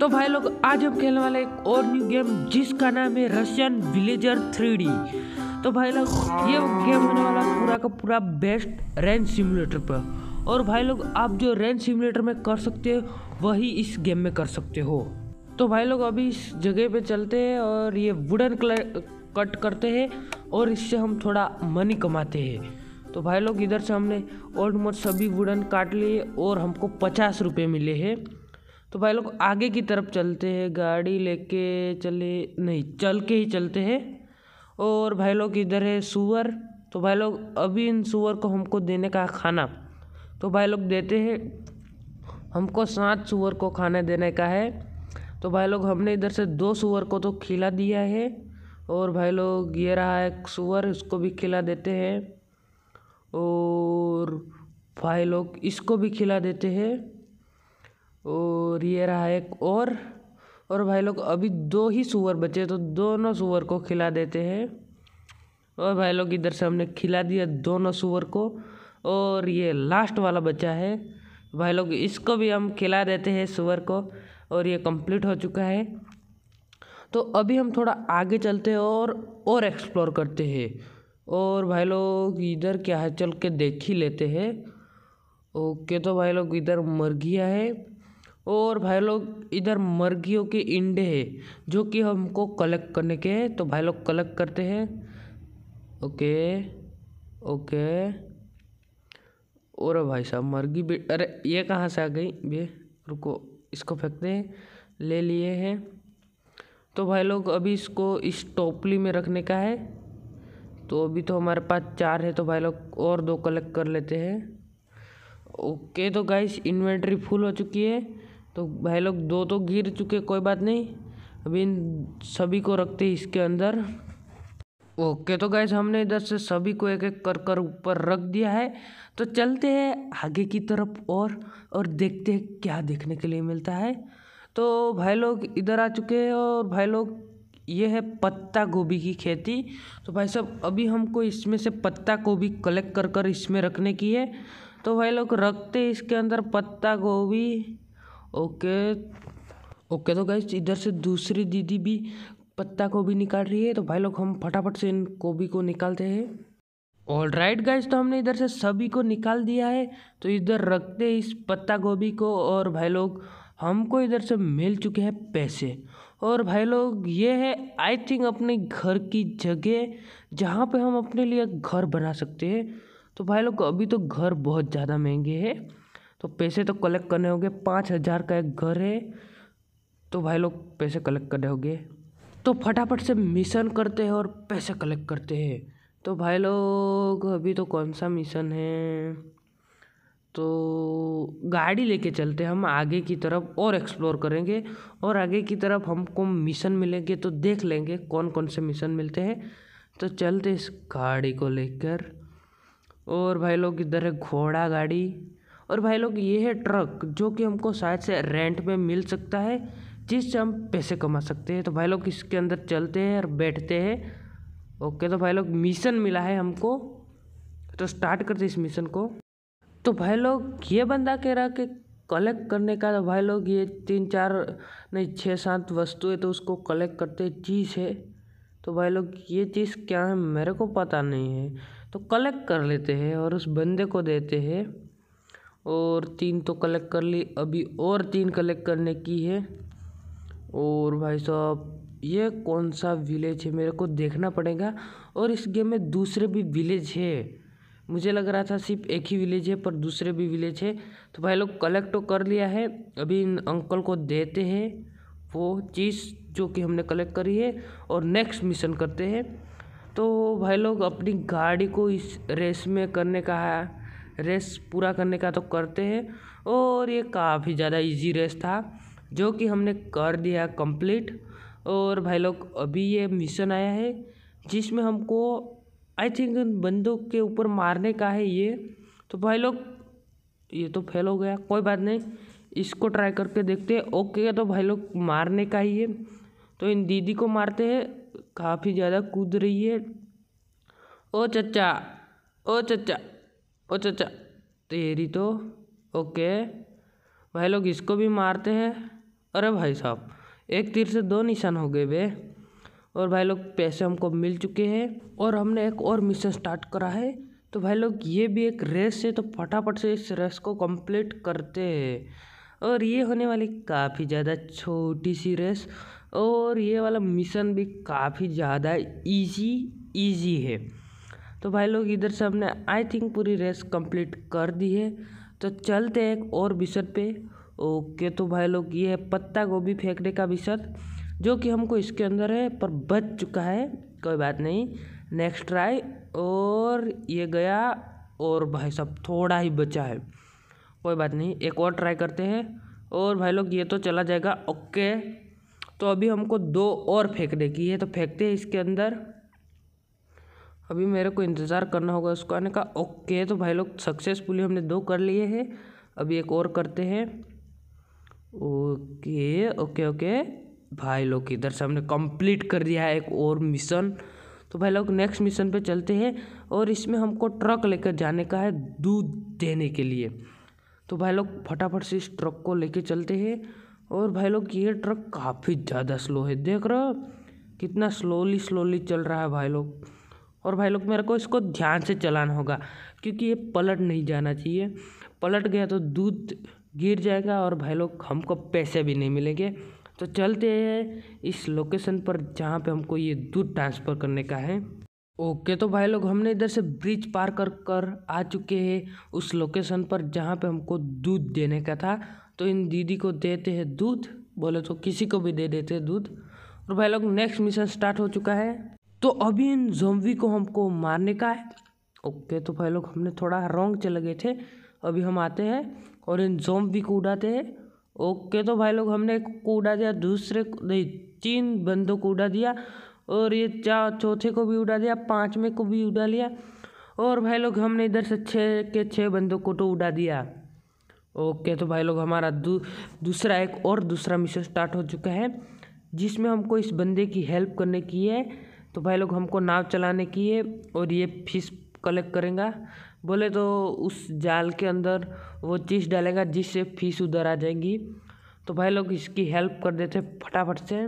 तो भाई लोग आज हम खेलने वाले एक और न्यू गेम जिसका नाम है रशियन विलेजर थ्री तो भाई लोग ये गेम होने वाला पूरा का पूरा बेस्ट रेंज सिमुलेटर पर और भाई लोग आप जो रेंज सिमुलेटर में कर सकते हो वही इस गेम में कर सकते हो तो भाई लोग अभी इस जगह पे चलते हैं और ये वुडन कलर कट करते हैं और इससे हम थोड़ा मनी कमाते हैं तो भाई लोग इधर से हमने ऑलमोस्ट सभी वुडन काट लिए और हमको पचास रुपये मिले हैं तो भाई लोग आगे की तरफ चलते हैं गाड़ी लेके चले नहीं चल के ही चलते हैं और भाई लोग इधर है सुअर तो भाई लोग अभी इन सुअर को हमको देने का खाना तो भाई लोग देते हैं हमको सात सुअर को खाना देने का है तो भाई लोग हमने इधर से दो सुअर को तो खिला दिया है और भाई लोग ये रहा है सुअर इसको भी खिला देते हैं और भाई लोग इसको भी खिला देते हैं और ये रहा एक और और भाई लोग अभी दो ही सुअर बचे तो दोनों सुअर को खिला देते हैं और भाई लोग इधर से हमने खिला दिया दोनों सुअर को और ये लास्ट वाला बचा है भाई लोग इसको भी हम खिला देते हैं सुअर को और ये कंप्लीट हो चुका है तो अभी हम थोड़ा आगे चलते हैं और और एक्सप्लोर करते हैं और भाई लोग इधर क्या है चल के देख ही लेते हैं ओके तो भाई लोग इधर मर गया है और भाई लोग इधर मुर्गियों के इंडे है जो कि हमको कलेक्ट करने के हैं तो भाई लोग कलेक्ट करते हैं ओके ओके और भाई साहब मुर्गी भी अरे ये कहाँ से आ गई बे रुको इसको फेंकते हैं ले लिए हैं तो भाई लोग अभी इसको इस टोपली में रखने का है तो अभी तो हमारे पास चार है तो भाई लोग और दो कलेक्ट कर लेते हैं ओके तो गाइस इन्वेंट्री फुल हो चुकी है तो भाई लोग दो तो गिर चुके कोई बात नहीं अभी इन सभी को रखते इसके अंदर ओके तो गैस हमने इधर से सभी को एक एक कर कर ऊपर रख दिया है तो चलते हैं आगे की तरफ और और देखते हैं क्या देखने के लिए मिलता है तो भाई लोग इधर आ चुके हैं और भाई लोग ये है पत्ता गोभी की खेती तो भाई साहब अभी हमको इसमें से पत्ता गोभी कलेक्ट कर कर इसमें रखने की है तो भाई लोग रखते इसके अंदर पत्ता गोभी ओके ओके तो गाइज इधर से दूसरी दीदी भी पत्ता गोभी निकाल रही है तो भाई लोग हम फटाफट से इन गोभी को निकालते हैं ऑल राइट गाइज तो हमने इधर से सभी को निकाल दिया है तो इधर रखते इस पत्ता गोभी को और भाई लोग हमको इधर से मिल चुके हैं पैसे और भाई लोग ये है आई थिंक अपने घर की जगह जहाँ पे हम अपने लिए घर बना सकते हैं तो भाई लोग अभी तो घर बहुत ज़्यादा महंगे हैं तो पैसे तो कलेक्ट करने होंगे पाँच हज़ार का एक घर है तो भाई लोग पैसे कलेक्ट करने होंगे तो फटाफट से मिशन करते हैं और पैसे कलेक्ट करते हैं तो भाई लोग अभी तो कौन सा मिशन है तो गाड़ी लेके चलते हम आगे की तरफ और एक्सप्लोर करेंगे और आगे की तरफ हमको मिशन मिलेंगे तो देख लेंगे कौन कौन से मिशन मिलते हैं तो चलते इस गाड़ी को लेकर और भाई लोग इधर है घोड़ा गाड़ी और भाई लोग ये है ट्रक जो कि हमको शायद से रेंट में मिल सकता है जिससे हम पैसे कमा सकते हैं तो भाई लोग इसके अंदर चलते हैं और बैठते हैं ओके तो भाई लोग मिशन मिला है हमको तो स्टार्ट करते इस मिशन को तो भाई लोग ये बंदा कह रहा कि कलेक्ट करने का तो भाई लोग ये तीन चार नहीं छः सात वस्तु है तो उसको कलेक्ट करते चीज़ है तो भाई लोग ये चीज़ क्या है मेरे को पता नहीं है तो कलेक्ट कर लेते हैं और उस बंदे को देते हैं और तीन तो कलेक्ट कर ली अभी और तीन कलेक्ट करने की है और भाई साहब ये कौन सा विलेज है मेरे को देखना पड़ेगा और इस गेम में दूसरे भी विलेज है मुझे लग रहा था सिर्फ एक ही विलेज है पर दूसरे भी विलेज है तो भाई लोग कलेक्ट तो कर लिया है अभी इन अंकल को देते हैं वो चीज़ जो कि हमने कलेक्ट करी है और नेक्स्ट मिशन करते हैं तो भाई लोग अपनी गाड़ी को इस रेस में करने का है रेस पूरा करने का तो करते हैं और ये काफ़ी ज़्यादा इजी रेस था जो कि हमने कर दिया कंप्लीट और भाई लोग अभी ये मिशन आया है जिसमें हमको आई थिंक बंदूक के ऊपर मारने का है ये तो भाई लोग ये तो फेल हो गया कोई बात नहीं इसको ट्राई करके देखते हैं ओके तो भाई लोग मारने का ही है तो इन दीदी को मारते हैं काफ़ी ज़्यादा कूद रही है ओ चचा ओ चचा ओ अच्छा तेरी तो ओके भाई लोग इसको भी मारते हैं अरे भाई साहब एक तीर से दो निशान हो गए वे और भाई लोग पैसे हमको मिल चुके हैं और हमने एक और मिशन स्टार्ट करा है तो भाई लोग ये भी एक रेस है तो फटाफट से इस रेस को कंप्लीट करते हैं और ये होने वाली काफ़ी ज़्यादा छोटी सी रेस और ये वाला मिशन भी काफ़ी ज़्यादा इजी इजी है तो भाई लोग इधर से हमने आई थिंक पूरी रेस कंप्लीट कर दी है तो चलते हैं एक और बिशर पे ओके तो भाई लोग ये है पत्ता गोभी फेंकने का बिसर जो कि हमको इसके अंदर है पर बच चुका है कोई बात नहीं नेक्स्ट ट्राई और ये गया और भाई सब थोड़ा ही बचा है कोई बात नहीं एक और ट्राई करते हैं और भाई लोग ये तो चला जाएगा ओके तो अभी हमको दो और फेंकने की है तो फेंकते हैं इसके अंदर अभी मेरे को इंतज़ार करना होगा उसको आने का ओके तो भाई लोग सक्सेसफुली हमने दो कर लिए हैं अभी एक और करते हैं ओके ओके ओके भाई लोग इधर से हमने कंप्लीट कर दिया है एक और मिशन तो भाई लोग नेक्स्ट मिशन पे चलते हैं और इसमें हमको ट्रक लेकर जाने का है दूध देने के लिए तो भाई लोग फटाफट से इस ट्रक को लेकर चलते हैं और भाई लोग ये ट्रक काफ़ी ज़्यादा स्लो है देख रहे हो कितना स्लोली स्लोली चल रहा है भाई लोग और भाई लोग मेरे को इसको ध्यान से चलाना होगा क्योंकि ये पलट नहीं जाना चाहिए पलट गया तो दूध गिर जाएगा और भाई लोग हमको पैसे भी नहीं मिलेंगे तो चलते हैं इस लोकेशन पर जहाँ पे हमको ये दूध ट्रांसफ़र करने का है ओके तो भाई लोग हमने इधर से ब्रिज पार कर कर आ चुके हैं उस लोकेशन पर जहाँ पे हमको दूध देने का था तो इन दीदी को देते हैं दूध बोले तो किसी को भी दे देते हैं दूध और भाई लोग नेक्स्ट मिशन स्टार्ट हो चुका है तो अभी इन जोम्बी को हमको मारने का है ओके तो भाई लोग हमने थोड़ा रॉन्ग चले गए थे अभी हम आते हैं और इन जोम्बी को उड़ाते हैं ओके तो भाई लोग हमने को उड़ा दिया दूसरे नहीं तीन बंदों को उड़ा दिया और ये चार चौथे को भी उड़ा दिया पाँचवें को भी उड़ा लिया और भाई लोग हमने इधर से छः के छः बंदों को तो उड़ा दिया ओके तो भाई लोग हमारा दू दूसरा एक और दूसरा मिशन स्टार्ट हो चुका है जिसमें हमको इस बंदे की हेल्प करने की है तो भाई लोग हमको नाव चलाने की है और ये फिश कलेक्ट करेगा बोले तो उस जाल के अंदर वो चीज डालेगा जिससे फिश उधर आ जाएगी तो भाई लोग इसकी हेल्प कर देते फटाफट से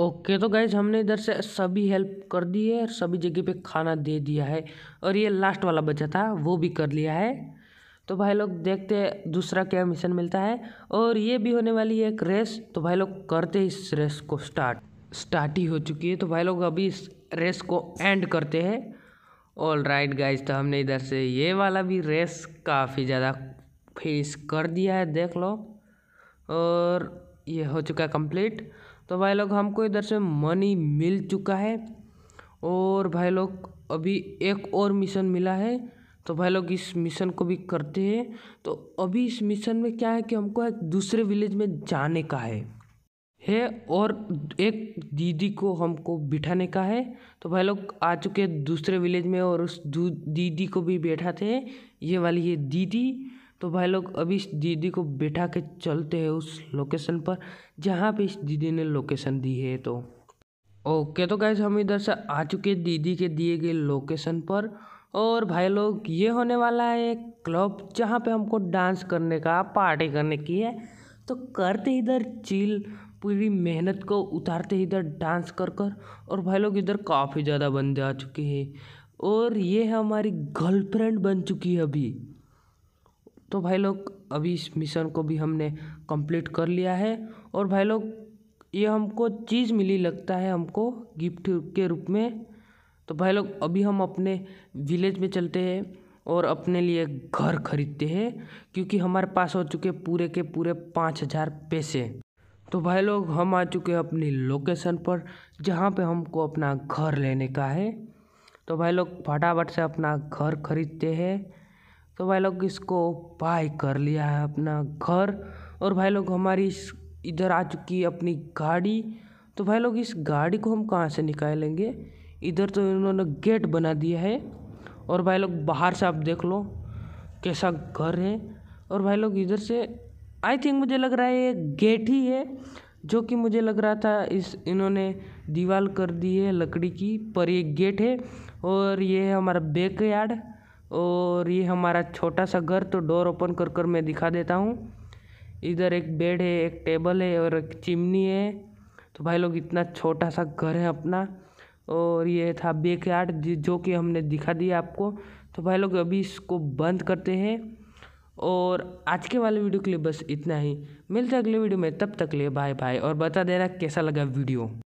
ओके तो गैज हमने इधर से सभी हेल्प कर दी है और सभी जगह पे खाना दे दिया है और ये लास्ट वाला बचा था वो भी कर लिया है तो भाई लोग देखते दूसरा क्या मिशन मिलता है और ये भी होने वाली है एक रेस तो भाई लोग करते इस रेस को स्टार्ट स्टार्ट ही हो चुकी है तो भाई लोग अभी इस रेस को एंड करते हैं ऑल राइट गाइज तो हमने इधर से ये वाला भी रेस काफ़ी ज़्यादा फिनिश कर दिया है देख लो और ये हो चुका है कम्प्लीट तो भाई लोग हमको इधर से मनी मिल चुका है और भाई लोग अभी एक और मिशन मिला है तो भाई लोग इस मिशन को भी करते हैं तो अभी इस मिशन में क्या है कि हमको एक दूसरे विलेज में जाने का है है और एक दीदी को हमको बिठाने का है तो भाई लोग आ चुके दूसरे विलेज में और उस दीदी को भी बैठाते हैं ये वाली है दीदी तो भाई लोग अभी इस दीदी को बैठा के चलते हैं उस लोकेशन पर जहाँ पे इस दीदी ने लोकेशन दी है तो ओके तो गैस हम इधर से आ चुके दीदी के दिए गए लोकेशन पर और भाई लोग ये होने वाला है एक क्लब जहाँ पे हमको डांस करने का पार्टी करने की है तो करते इधर चिल पूरी मेहनत को उतारते हैं इधर डांस कर कर और भाई लोग इधर काफ़ी ज़्यादा बंदे आ चुके हैं और ये है हमारी गर्लफ्रेंड बन चुकी है अभी तो भाई लोग अभी इस मिशन को भी हमने कंप्लीट कर लिया है और भाई लोग ये हमको चीज़ मिली लगता है हमको गिफ्ट के रूप में तो भाई लोग अभी हम अपने विलेज में चलते हैं और अपने लिए घर खरीदते हैं क्योंकि हमारे पास हो चुके पूरे के पूरे पाँच हज़ार पैसे तो भाई लोग हम आ चुके हैं अपनी लोकेशन पर जहाँ पे हमको अपना घर लेने का है तो भाई लोग फटाफट से अपना घर खरीदते हैं तो भाई लोग इसको बाय कर लिया है अपना घर और भाई लोग हमारी इधर आ चुकी है अपनी गाड़ी तो भाई लोग इस गाड़ी को हम कहाँ से निकालेंगे इधर तो इन्होंने गेट बना दिया है और भाई लोग बाहर से आप देख लो कैसा घर है और भाई लोग इधर से आई थिंक मुझे लग रहा है ये गेट ही है जो कि मुझे लग रहा था इस इन्होंने दीवार कर दी है लकड़ी की पर ये गेट है और ये है हमारा बैक यार्ड और ये हमारा छोटा सा घर तो डोर ओपन कर कर मैं दिखा देता हूँ इधर एक बेड है एक टेबल है और एक चिमनी है तो भाई लोग इतना छोटा सा घर है अपना और ये था बैक यार्ड जो कि हमने दिखा दिया आपको तो भाई लोग अभी इसको बंद करते हैं और आज के वाले वीडियो के लिए बस इतना ही मिलते हैं अगले वीडियो में तब तक लिए बाय बाय और बता देना कैसा लगा वीडियो